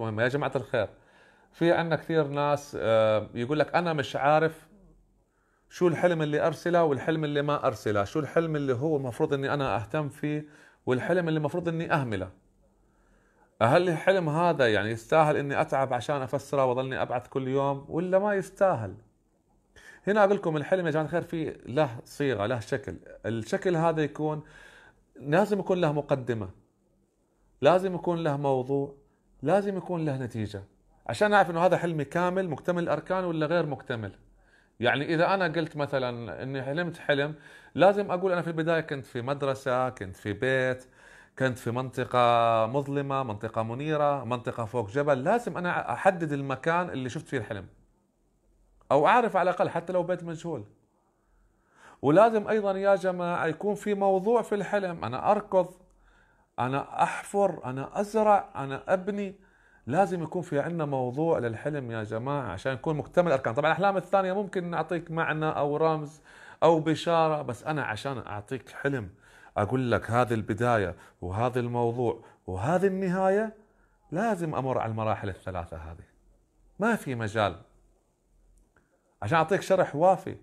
المهم يا جماعه الخير في عندنا كثير ناس آه، يقول لك انا مش عارف شو الحلم اللي ارسله والحلم اللي ما ارسله شو الحلم اللي هو المفروض اني انا اهتم فيه والحلم اللي المفروض اني اهمله هل الحلم هذا يعني يستاهل اني اتعب عشان افسره وظلني ابعث كل يوم ولا ما يستاهل هنا اقول لكم الحلم يا جماعه الخير في له صيغه له شكل الشكل هذا يكون لازم يكون له مقدمه لازم يكون له موضوع لازم يكون له نتيجه عشان اعرف انه هذا حلمي كامل مكتمل الاركان ولا غير مكتمل يعني اذا انا قلت مثلا اني حلمت حلم لازم اقول انا في البدايه كنت في مدرسه كنت في بيت كنت في منطقة مظلمة منطقة منيرة منطقة فوق جبل لازم أنا أحدد المكان اللي شفت فيه الحلم أو أعرف على الأقل حتى لو بيت مجهول ولازم أيضا يا جماعة يكون في موضوع في الحلم أنا أركض انا احفر انا ازرع انا ابني لازم يكون في عندنا موضوع للحلم يا جماعه عشان يكون مكتمل الاركان طبعا الاحلام الثانيه ممكن نعطيك معنى او رمز او بشاره بس انا عشان اعطيك حلم اقول لك هذه البدايه وهذا الموضوع وهذه النهايه لازم امر على المراحل الثلاثه هذه ما في مجال عشان اعطيك شرح وافي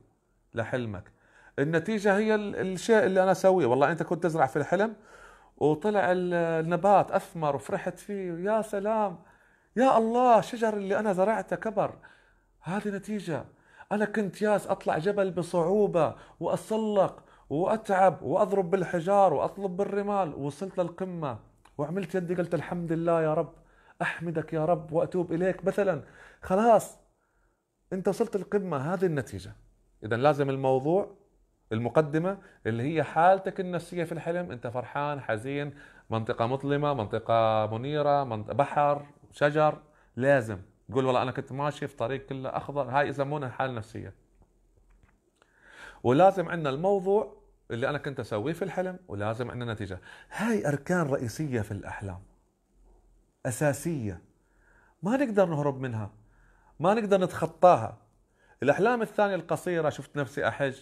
لحلمك النتيجه هي الشيء اللي انا اسويه والله انت كنت تزرع في الحلم وطلع النبات اثمر وفرحت فيه يا سلام يا الله الشجر اللي انا زرعته كبر هذه نتيجه انا كنت ياس اطلع جبل بصعوبه واسلق واتعب واضرب بالحجار واطلب بالرمال وصلت للقمه وعملت يدي قلت الحمد لله يا رب احمدك يا رب واتوب اليك مثلا خلاص انت وصلت القمه هذه النتيجه اذا لازم الموضوع المقدمة اللي هي حالتك النفسية في الحلم أنت فرحان حزين منطقة مظلمة منطقة منيرة منطقة بحر شجر لازم تقول والله أنا كنت ماشي في طريق كله أخضر هاي يسمونها حالة نفسية ولازم عندنا الموضوع اللي أنا كنت أسويه في الحلم ولازم عندنا نتيجة هاي أركان رئيسية في الأحلام أساسية ما نقدر نهرب منها ما نقدر نتخطاها الأحلام الثانية القصيرة شفت نفسي أحج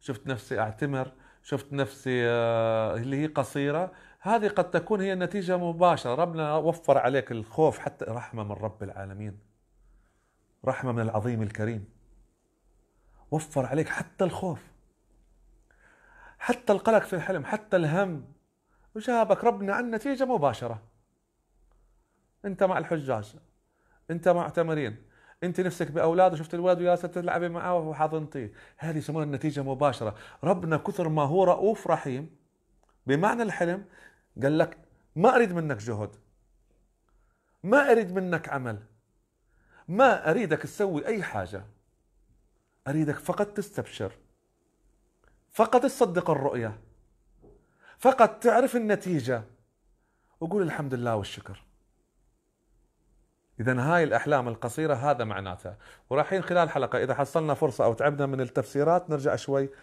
شفت نفسي اعتمر شفت نفسي آه، اللي هي قصيره هذه قد تكون هي النتيجه مباشره ربنا وفر عليك الخوف حتى رحمه من رب العالمين رحمه من العظيم الكريم وفر عليك حتى الخوف حتى القلق في الحلم حتى الهم وجابك ربنا عن نتيجه مباشره انت مع الحجاج انت مع معتمرين انت نفسك باولاد وشفت الولد وياسه تلعبي معاه وحاضنتيه طيب. هذه يسمونها النتيجه مباشره ربنا كثر ما هو رؤوف رحيم بمعنى الحلم قال لك ما اريد منك جهد ما اريد منك عمل ما اريدك تسوي اي حاجه اريدك فقط تستبشر فقط تصدق الرؤيه فقط تعرف النتيجه وقول الحمد لله والشكر اذا هاي الاحلام القصيره هذا معناتها ورايحين خلال حلقه اذا حصلنا فرصه او تعبنا من التفسيرات نرجع شوي